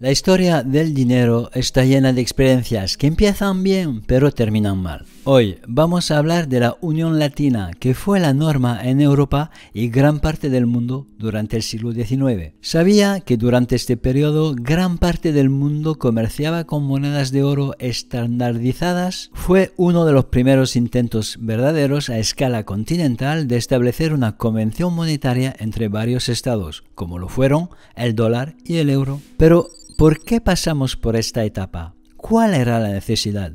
La historia del dinero está llena de experiencias que empiezan bien pero terminan mal. Hoy vamos a hablar de la Unión Latina, que fue la norma en Europa y gran parte del mundo durante el siglo XIX. Sabía que durante este periodo gran parte del mundo comerciaba con monedas de oro estandarizadas. Fue uno de los primeros intentos verdaderos a escala continental de establecer una convención monetaria entre varios estados, como lo fueron el dólar y el euro. Pero ¿Por qué pasamos por esta etapa? ¿Cuál era la necesidad?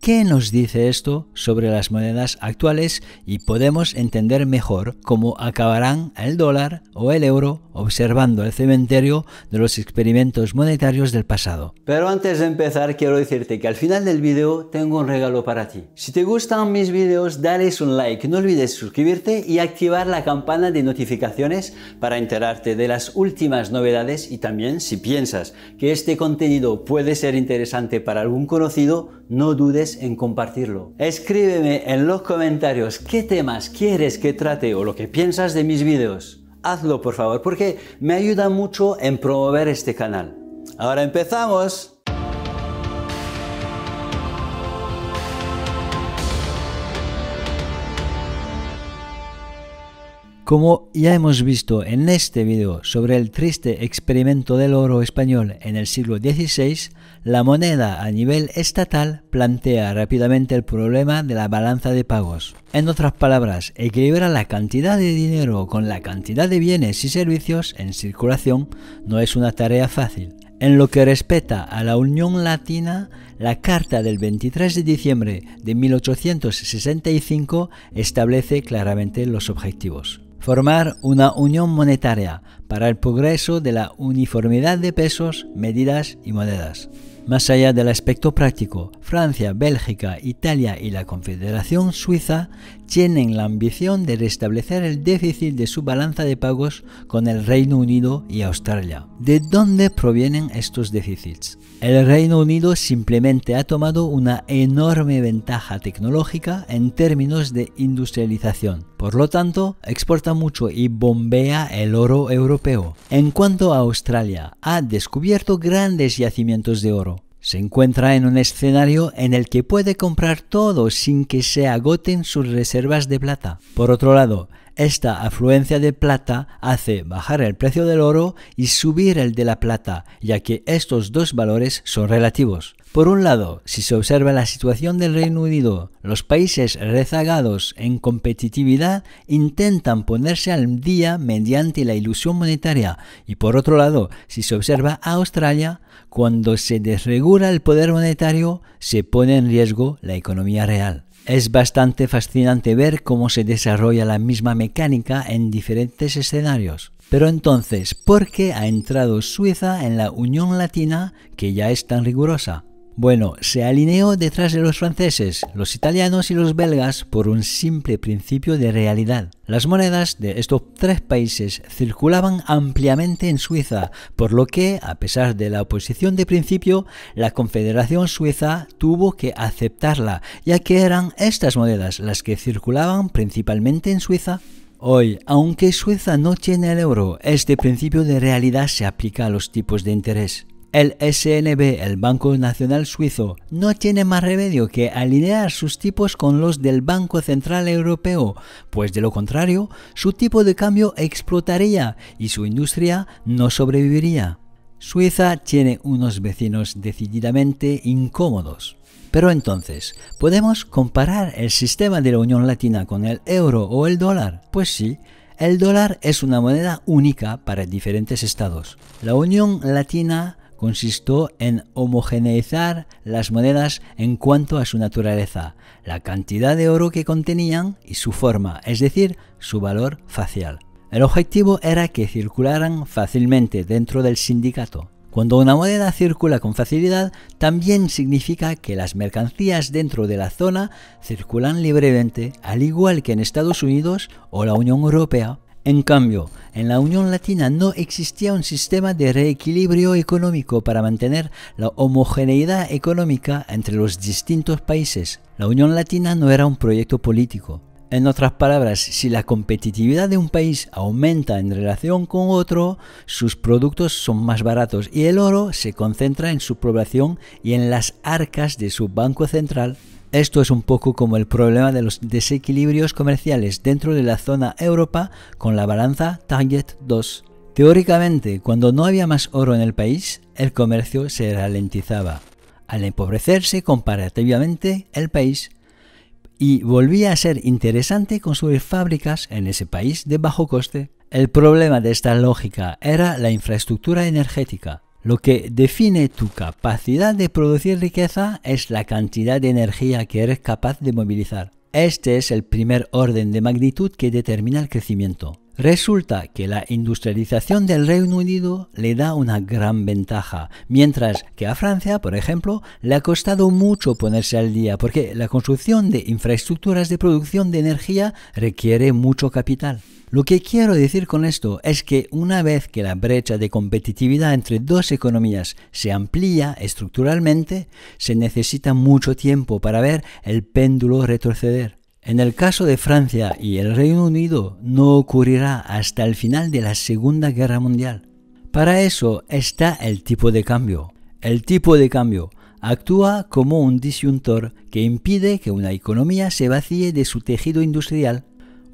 ¿Qué nos dice esto sobre las monedas actuales y podemos entender mejor cómo acabarán el dólar o el euro observando el cementerio de los experimentos monetarios del pasado? Pero antes de empezar quiero decirte que al final del video tengo un regalo para ti. Si te gustan mis videos dale un like, no olvides suscribirte y activar la campana de notificaciones para enterarte de las últimas novedades y también si piensas que este contenido puede ser interesante para algún conocido, no dudes en compartirlo. Escríbeme en los comentarios qué temas quieres que trate o lo que piensas de mis vídeos. Hazlo por favor porque me ayuda mucho en promover este canal. Ahora empezamos. Como ya hemos visto en este video sobre el triste experimento del oro español en el siglo XVI, la moneda a nivel estatal plantea rápidamente el problema de la balanza de pagos. En otras palabras, equilibrar la cantidad de dinero con la cantidad de bienes y servicios en circulación no es una tarea fácil. En lo que respecta a la Unión Latina, la Carta del 23 de diciembre de 1865 establece claramente los objetivos formar una unión monetaria para el progreso de la uniformidad de pesos, medidas y monedas. Más allá del aspecto práctico, Francia, Bélgica, Italia y la Confederación Suiza tienen la ambición de restablecer el déficit de su balanza de pagos con el Reino Unido y Australia. ¿De dónde provienen estos déficits? El Reino Unido simplemente ha tomado una enorme ventaja tecnológica en términos de industrialización. Por lo tanto, exporta mucho y bombea el oro europeo. En cuanto a Australia, ha descubierto grandes yacimientos de oro. Se encuentra en un escenario en el que puede comprar todo sin que se agoten sus reservas de plata. Por otro lado, esta afluencia de plata hace bajar el precio del oro y subir el de la plata, ya que estos dos valores son relativos. Por un lado, si se observa la situación del Reino Unido, los países rezagados en competitividad intentan ponerse al día mediante la ilusión monetaria y por otro lado, si se observa a Australia, cuando se desregula el poder monetario, se pone en riesgo la economía real. Es bastante fascinante ver cómo se desarrolla la misma mecánica en diferentes escenarios. Pero entonces, ¿por qué ha entrado Suiza en la Unión Latina que ya es tan rigurosa? Bueno, se alineó detrás de los franceses, los italianos y los belgas por un simple principio de realidad. Las monedas de estos tres países circulaban ampliamente en Suiza, por lo que, a pesar de la oposición de principio, la Confederación Suiza tuvo que aceptarla, ya que eran estas monedas las que circulaban principalmente en Suiza. Hoy, aunque Suiza no tiene el euro, este principio de realidad se aplica a los tipos de interés. El SNB, el Banco Nacional Suizo, no tiene más remedio que alinear sus tipos con los del Banco Central Europeo, pues de lo contrario, su tipo de cambio explotaría y su industria no sobreviviría. Suiza tiene unos vecinos decididamente incómodos. Pero entonces, ¿podemos comparar el sistema de la Unión Latina con el euro o el dólar? Pues sí, el dólar es una moneda única para diferentes estados. La Unión Latina consistió en homogeneizar las monedas en cuanto a su naturaleza, la cantidad de oro que contenían y su forma, es decir, su valor facial. El objetivo era que circularan fácilmente dentro del sindicato. Cuando una moneda circula con facilidad, también significa que las mercancías dentro de la zona circulan libremente, al igual que en Estados Unidos o la Unión Europea. En cambio, en la Unión Latina no existía un sistema de reequilibrio económico para mantener la homogeneidad económica entre los distintos países. La Unión Latina no era un proyecto político. En otras palabras, si la competitividad de un país aumenta en relación con otro, sus productos son más baratos y el oro se concentra en su población y en las arcas de su Banco Central esto es un poco como el problema de los desequilibrios comerciales dentro de la zona Europa con la balanza Target 2. Teóricamente, cuando no había más oro en el país, el comercio se ralentizaba. Al empobrecerse comparativamente el país, y volvía a ser interesante construir fábricas en ese país de bajo coste. El problema de esta lógica era la infraestructura energética. Lo que define tu capacidad de producir riqueza es la cantidad de energía que eres capaz de movilizar. Este es el primer orden de magnitud que determina el crecimiento. Resulta que la industrialización del Reino Unido le da una gran ventaja, mientras que a Francia, por ejemplo, le ha costado mucho ponerse al día, porque la construcción de infraestructuras de producción de energía requiere mucho capital. Lo que quiero decir con esto es que una vez que la brecha de competitividad entre dos economías se amplía estructuralmente, se necesita mucho tiempo para ver el péndulo retroceder. En el caso de Francia y el Reino Unido no ocurrirá hasta el final de la Segunda Guerra Mundial. Para eso está el tipo de cambio. El tipo de cambio actúa como un disyuntor que impide que una economía se vacíe de su tejido industrial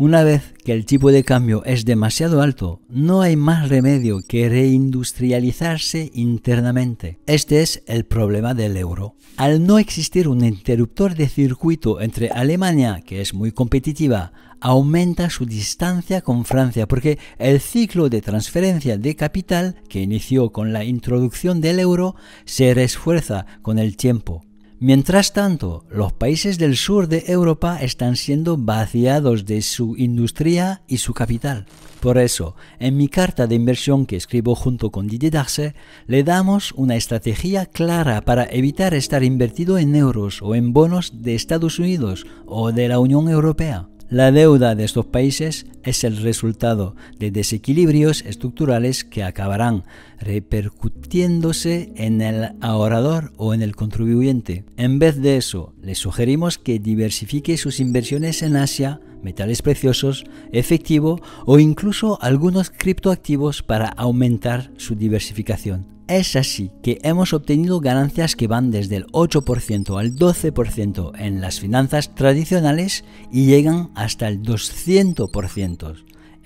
una vez que el tipo de cambio es demasiado alto, no hay más remedio que reindustrializarse internamente. Este es el problema del euro. Al no existir un interruptor de circuito entre Alemania, que es muy competitiva, aumenta su distancia con Francia, porque el ciclo de transferencia de capital que inició con la introducción del euro se refuerza con el tiempo. Mientras tanto, los países del sur de Europa están siendo vaciados de su industria y su capital. Por eso, en mi carta de inversión que escribo junto con Didier Darce, le damos una estrategia clara para evitar estar invertido en euros o en bonos de Estados Unidos o de la Unión Europea. La deuda de estos países es el resultado de desequilibrios estructurales que acabarán repercutiéndose en el ahorrador o en el contribuyente. En vez de eso, le sugerimos que diversifique sus inversiones en Asia, metales preciosos, efectivo o incluso algunos criptoactivos para aumentar su diversificación. Es así que hemos obtenido ganancias que van desde el 8% al 12% en las finanzas tradicionales y llegan hasta el 200%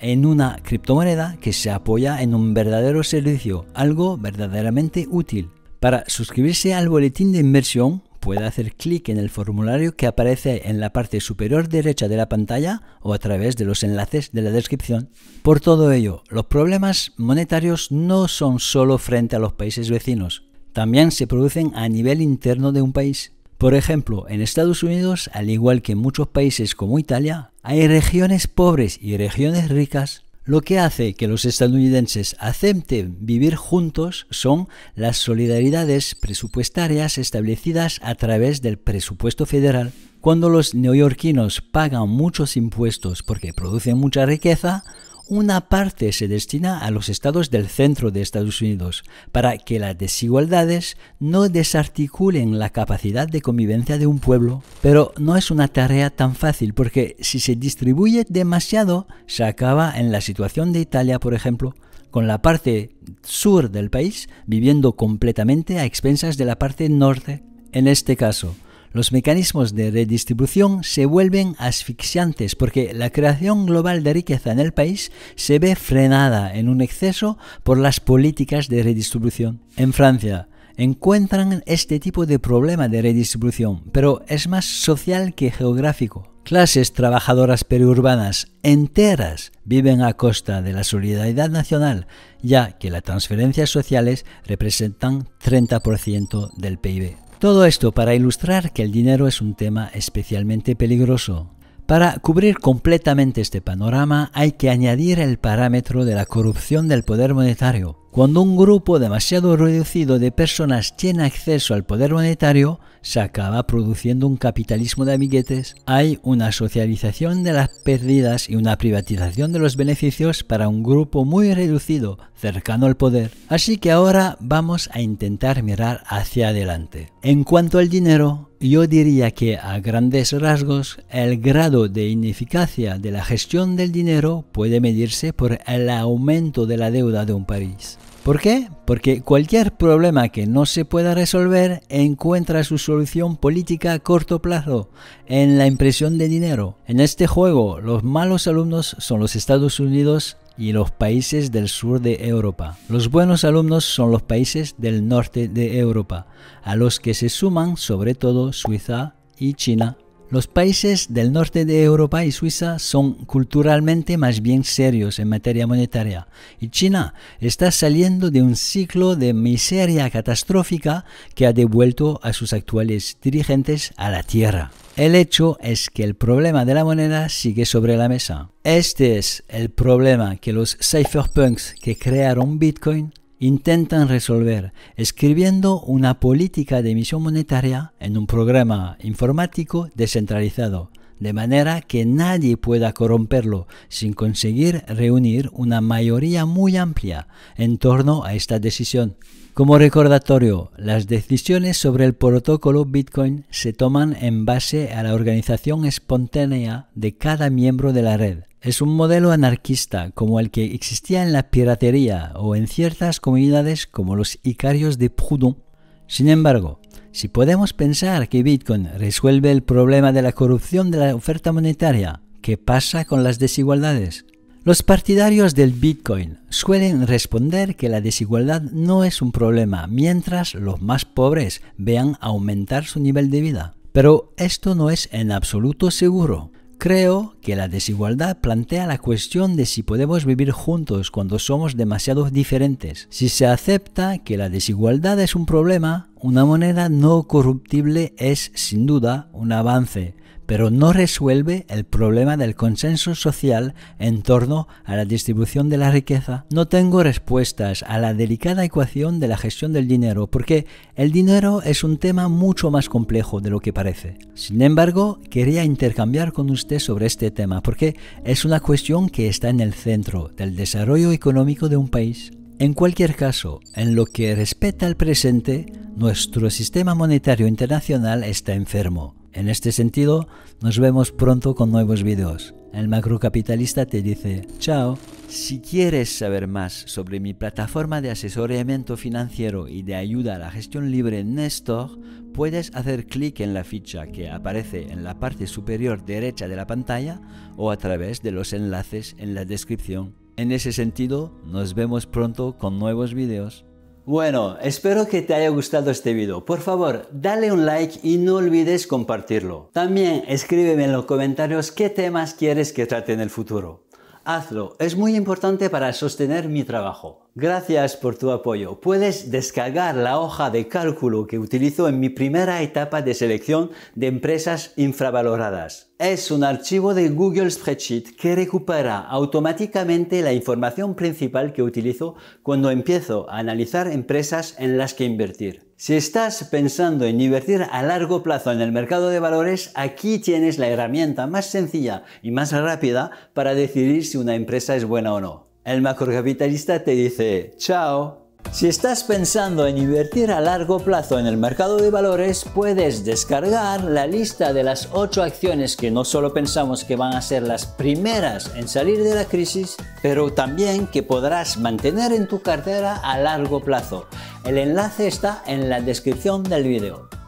en una criptomoneda que se apoya en un verdadero servicio, algo verdaderamente útil. Para suscribirse al boletín de inversión puede hacer clic en el formulario que aparece en la parte superior derecha de la pantalla o a través de los enlaces de la descripción. Por todo ello, los problemas monetarios no son solo frente a los países vecinos, también se producen a nivel interno de un país. Por ejemplo, en Estados Unidos, al igual que en muchos países como Italia, hay regiones pobres y regiones ricas lo que hace que los estadounidenses acepten vivir juntos son las solidaridades presupuestarias establecidas a través del presupuesto federal. Cuando los neoyorquinos pagan muchos impuestos porque producen mucha riqueza, una parte se destina a los estados del centro de Estados Unidos para que las desigualdades no desarticulen la capacidad de convivencia de un pueblo. Pero no es una tarea tan fácil porque si se distribuye demasiado se acaba en la situación de Italia, por ejemplo, con la parte sur del país viviendo completamente a expensas de la parte norte. En este caso, los mecanismos de redistribución se vuelven asfixiantes porque la creación global de riqueza en el país se ve frenada en un exceso por las políticas de redistribución. En Francia, encuentran este tipo de problema de redistribución, pero es más social que geográfico. Clases trabajadoras periurbanas enteras viven a costa de la solidaridad nacional, ya que las transferencias sociales representan 30% del PIB. Todo esto para ilustrar que el dinero es un tema especialmente peligroso. Para cubrir completamente este panorama hay que añadir el parámetro de la corrupción del poder monetario, cuando un grupo demasiado reducido de personas tiene acceso al poder monetario, se acaba produciendo un capitalismo de amiguetes. Hay una socialización de las pérdidas y una privatización de los beneficios para un grupo muy reducido, cercano al poder. Así que ahora vamos a intentar mirar hacia adelante. En cuanto al dinero, yo diría que a grandes rasgos el grado de ineficacia de la gestión del dinero puede medirse por el aumento de la deuda de un país. ¿Por qué? Porque cualquier problema que no se pueda resolver encuentra su solución política a corto plazo en la impresión de dinero. En este juego, los malos alumnos son los Estados Unidos y los países del sur de Europa. Los buenos alumnos son los países del norte de Europa, a los que se suman sobre todo Suiza y China los países del norte de Europa y Suiza son culturalmente más bien serios en materia monetaria y China está saliendo de un ciclo de miseria catastrófica que ha devuelto a sus actuales dirigentes a la tierra. El hecho es que el problema de la moneda sigue sobre la mesa. Este es el problema que los cypherpunks que crearon Bitcoin intentan resolver escribiendo una política de emisión monetaria en un programa informático descentralizado de manera que nadie pueda corromperlo sin conseguir reunir una mayoría muy amplia en torno a esta decisión. Como recordatorio, las decisiones sobre el protocolo Bitcoin se toman en base a la organización espontánea de cada miembro de la red. Es un modelo anarquista como el que existía en la piratería o en ciertas comunidades como los Icarios de Proudhon sin embargo, si podemos pensar que Bitcoin resuelve el problema de la corrupción de la oferta monetaria, ¿qué pasa con las desigualdades? Los partidarios del Bitcoin suelen responder que la desigualdad no es un problema mientras los más pobres vean aumentar su nivel de vida. Pero esto no es en absoluto seguro. Creo que la desigualdad plantea la cuestión de si podemos vivir juntos cuando somos demasiado diferentes. Si se acepta que la desigualdad es un problema, una moneda no corruptible es sin duda un avance pero no resuelve el problema del consenso social en torno a la distribución de la riqueza. No tengo respuestas a la delicada ecuación de la gestión del dinero, porque el dinero es un tema mucho más complejo de lo que parece. Sin embargo, quería intercambiar con usted sobre este tema, porque es una cuestión que está en el centro del desarrollo económico de un país. En cualquier caso, en lo que respecta al presente, nuestro sistema monetario internacional está enfermo en este sentido, nos vemos pronto con nuevos vídeos. El macrocapitalista te dice, chao. Si quieres saber más sobre mi plataforma de asesoramiento financiero y de ayuda a la gestión libre Nestor, puedes hacer clic en la ficha que aparece en la parte superior derecha de la pantalla o a través de los enlaces en la descripción. En ese sentido, nos vemos pronto con nuevos vídeos. Bueno, espero que te haya gustado este video. Por favor, dale un like y no olvides compartirlo. También escríbeme en los comentarios qué temas quieres que trate en el futuro. Hazlo, es muy importante para sostener mi trabajo. Gracias por tu apoyo. Puedes descargar la hoja de cálculo que utilizo en mi primera etapa de selección de empresas infravaloradas. Es un archivo de Google Spreadsheet que recupera automáticamente la información principal que utilizo cuando empiezo a analizar empresas en las que invertir. Si estás pensando en invertir a largo plazo en el mercado de valores, aquí tienes la herramienta más sencilla y más rápida para decidir si una empresa es buena o no. El macrocapitalista te dice, chao. Si estás pensando en invertir a largo plazo en el mercado de valores, puedes descargar la lista de las 8 acciones que no solo pensamos que van a ser las primeras en salir de la crisis, pero también que podrás mantener en tu cartera a largo plazo. El enlace está en la descripción del video.